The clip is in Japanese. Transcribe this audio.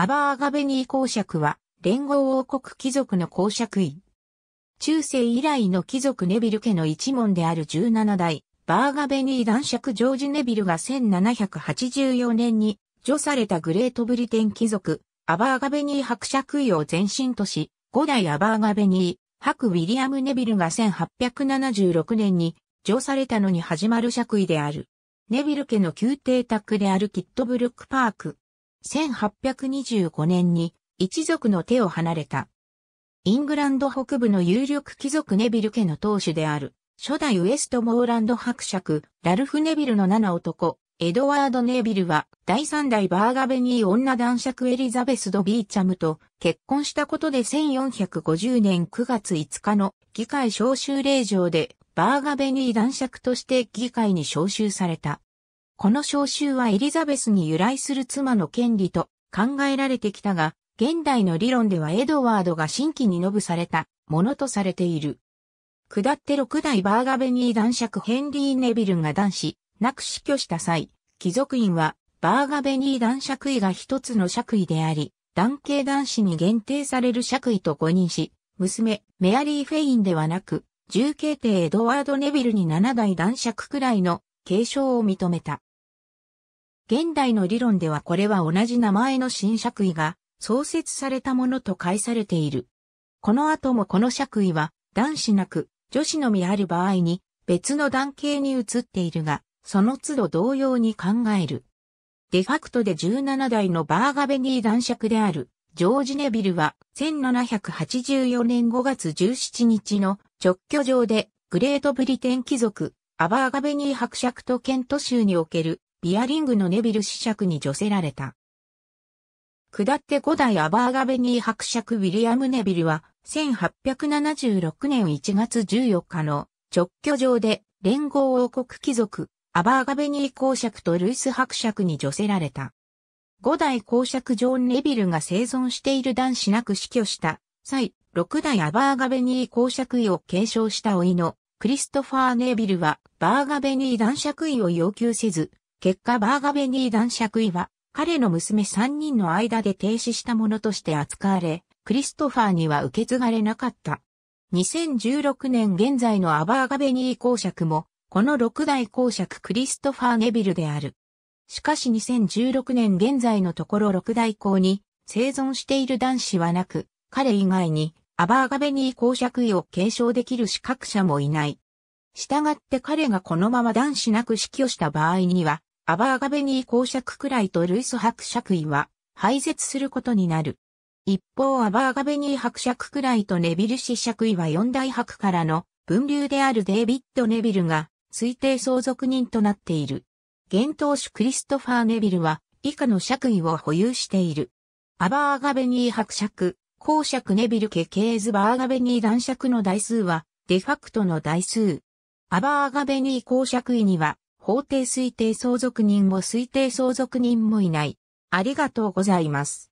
アバーガベニー公爵は、連合王国貴族の公爵位。中世以来の貴族ネビル家の一門である17代、バーガベニー男爵ジョージ・ネビルが1784年に除されたグレートブリテン貴族、アバーガベニー伯爵位を前身とし、5代アバーガベニー、伯ウィリアム・ネビルが1876年に除されたのに始まる爵位である。ネビル家の宮廷宅であるキットブルックパーク、1825年に一族の手を離れた。イングランド北部の有力貴族ネビル家の当主である、初代ウエストモーランド伯爵、ラルフ・ネビルの七男、エドワード・ネビルは、第三代バーガベニー女男爵エリザベス・ド・ビーチャムと結婚したことで1450年9月5日の議会招集令状で、バーガベニー男爵として議会に招集された。この召集はエリザベスに由来する妻の権利と考えられてきたが、現代の理論ではエドワードが新規にノブされたものとされている。下って六代バーガベニー男爵ヘンリー・ネビルが男子、なく死去した際、貴族院はバーガベニー男爵位が一つの爵位であり、男系男子に限定される爵位と誤認し、娘、メアリー・フェインではなく、重慶帝エドワード・ネビルに7代男爵くらいの継承を認めた。現代の理論ではこれは同じ名前の新爵位が創設されたものと解されている。この後もこの爵位は男子なく女子のみある場合に別の男系に移っているが、その都度同様に考える。デファクトで17代のバーガベニー男爵である、ジョージ・ネビルは1784年5月17日の直居上でグレートブリテン貴族、アバーガベニー伯爵とケント州におけるビアリングのネビル子爵に除せられた。下って5代アバーガベニー伯爵ウィリアム・ネビルは、1876年1月14日の直居上で連合王国貴族、アバーガベニー公爵とルイス伯爵に除せられた。5代公爵ジョン・ネビルが生存している男子なく死去した際、6代アバーガベニー公爵位を継承した老いのクリストファー・ネビルはバーガベニー男爵位を要求せず、結果バーガベニー男爵位は、彼の娘3人の間で停止したものとして扱われ、クリストファーには受け継がれなかった。2016年現在のアバーガベニー公爵も、この6代公爵クリストファー・ネビルである。しかし2016年現在のところ6代公に生存している男子はなく、彼以外にアバーガベニー公爵位を継承できる資格者もいない。従って彼がこのまま男子なく死去した場合には、アバーガベニー公爵くらいとルイス伯爵位は廃絶することになる。一方アバーガベニー伯爵くらいとネビル氏爵位は四大伯からの分流であるデイビッド・ネビルが推定相続人となっている。現当主クリストファー・ネビルは以下の爵位を保有している。アバーガベニー伯爵、公爵ネビル家系図バーガベニー男爵の台数はデファクトの台数。アバーガベニー公爵位には法定推定相続人も推定相続人もいない。ありがとうございます。